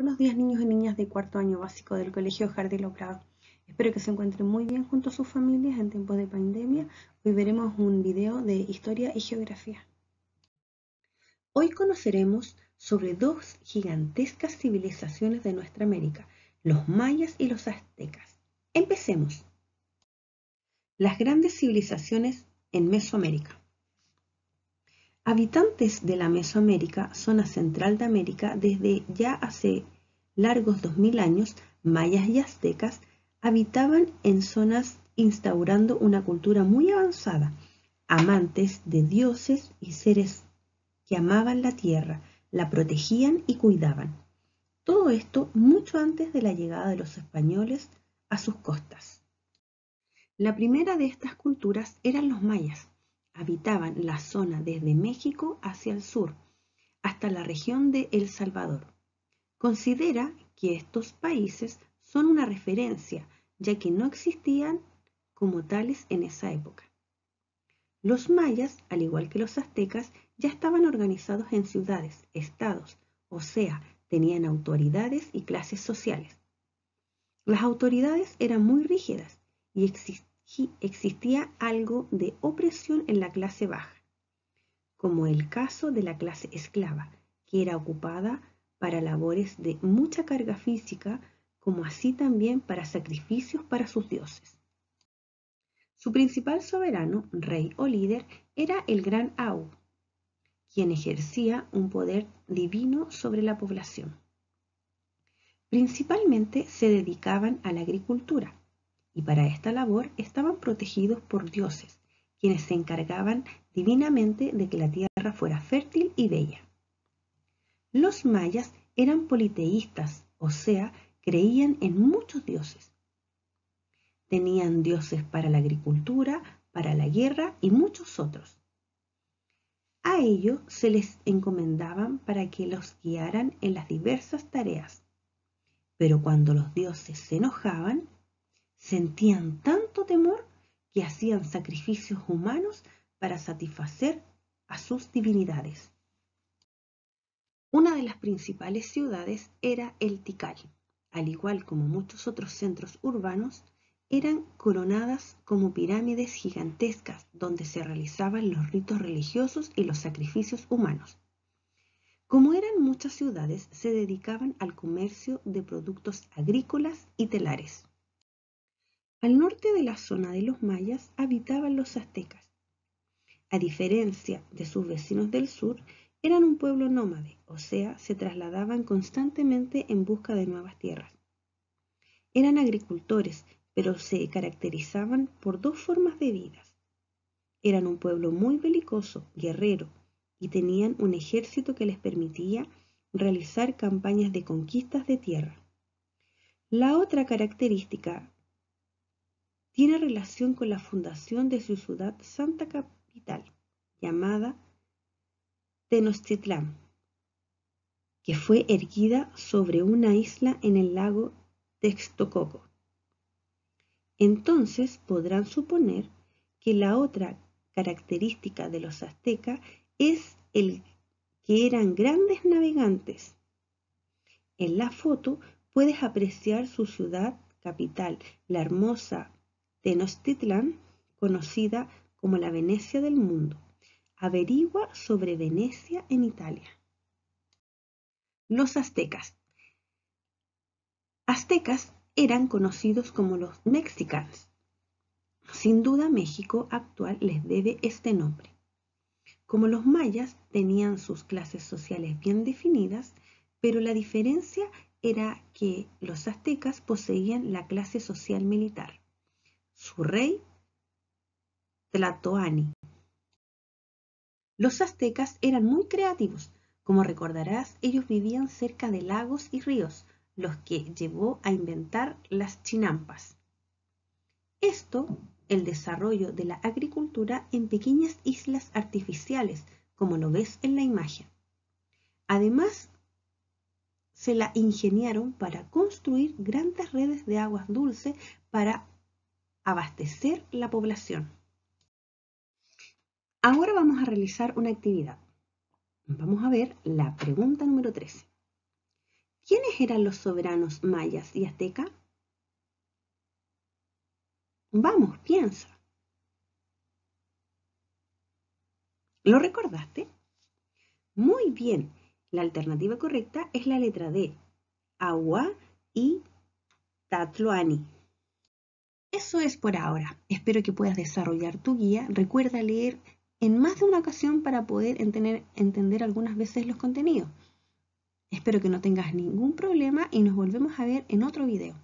Buenos días niños y niñas de cuarto año básico del Colegio Jardín Prado. Espero que se encuentren muy bien junto a sus familias en tiempos de pandemia. Hoy veremos un video de historia y geografía. Hoy conoceremos sobre dos gigantescas civilizaciones de nuestra América, los mayas y los aztecas. Empecemos. Las grandes civilizaciones en Mesoamérica. Habitantes de la Mesoamérica, zona central de América, desde ya hace largos 2000 años, mayas y aztecas habitaban en zonas instaurando una cultura muy avanzada, amantes de dioses y seres que amaban la tierra, la protegían y cuidaban. Todo esto mucho antes de la llegada de los españoles a sus costas. La primera de estas culturas eran los mayas, habitaban la zona desde México hacia el sur, hasta la región de El Salvador. Considera que estos países son una referencia, ya que no existían como tales en esa época. Los mayas, al igual que los aztecas, ya estaban organizados en ciudades, estados, o sea, tenían autoridades y clases sociales. Las autoridades eran muy rígidas y existían existía algo de opresión en la clase baja, como el caso de la clase esclava, que era ocupada para labores de mucha carga física, como así también para sacrificios para sus dioses. Su principal soberano, rey o líder, era el gran Au, quien ejercía un poder divino sobre la población. Principalmente se dedicaban a la agricultura, y para esta labor estaban protegidos por dioses, quienes se encargaban divinamente de que la tierra fuera fértil y bella. Los mayas eran politeístas, o sea, creían en muchos dioses. Tenían dioses para la agricultura, para la guerra y muchos otros. A ellos se les encomendaban para que los guiaran en las diversas tareas. Pero cuando los dioses se enojaban, sentían tanto temor que hacían sacrificios humanos para satisfacer a sus divinidades. Una de las principales ciudades era el Tikal. Al igual como muchos otros centros urbanos, eran coronadas como pirámides gigantescas donde se realizaban los ritos religiosos y los sacrificios humanos. Como eran muchas ciudades, se dedicaban al comercio de productos agrícolas y telares. Al norte de la zona de los mayas habitaban los aztecas. A diferencia de sus vecinos del sur, eran un pueblo nómade, o sea, se trasladaban constantemente en busca de nuevas tierras. Eran agricultores, pero se caracterizaban por dos formas de vida. Eran un pueblo muy belicoso, guerrero, y tenían un ejército que les permitía realizar campañas de conquistas de tierra. La otra característica tiene relación con la fundación de su ciudad santa capital, llamada Tenochtitlán, que fue erguida sobre una isla en el lago Texcoco. Entonces podrán suponer que la otra característica de los aztecas es el que eran grandes navegantes. En la foto puedes apreciar su ciudad capital, la hermosa Tenochtitlan, conocida como la Venecia del mundo. Averigua sobre Venecia en Italia. Los aztecas. Aztecas eran conocidos como los mexicanos. Sin duda México actual les debe este nombre. Como los mayas tenían sus clases sociales bien definidas, pero la diferencia era que los aztecas poseían la clase social militar su rey Tlatoani. Los aztecas eran muy creativos. Como recordarás, ellos vivían cerca de lagos y ríos, los que llevó a inventar las chinampas. Esto, el desarrollo de la agricultura en pequeñas islas artificiales, como lo ves en la imagen. Además, se la ingeniaron para construir grandes redes de aguas dulces para abastecer la población. Ahora vamos a realizar una actividad. Vamos a ver la pregunta número 13. ¿Quiénes eran los soberanos mayas y azteca? Vamos, piensa. ¿Lo recordaste? Muy bien. La alternativa correcta es la letra D. Agua y Tatluani. Eso es por ahora. Espero que puedas desarrollar tu guía. Recuerda leer en más de una ocasión para poder entender, algunas veces los contenidos. Espero que no tengas ningún problema y nos volvemos a ver en otro video.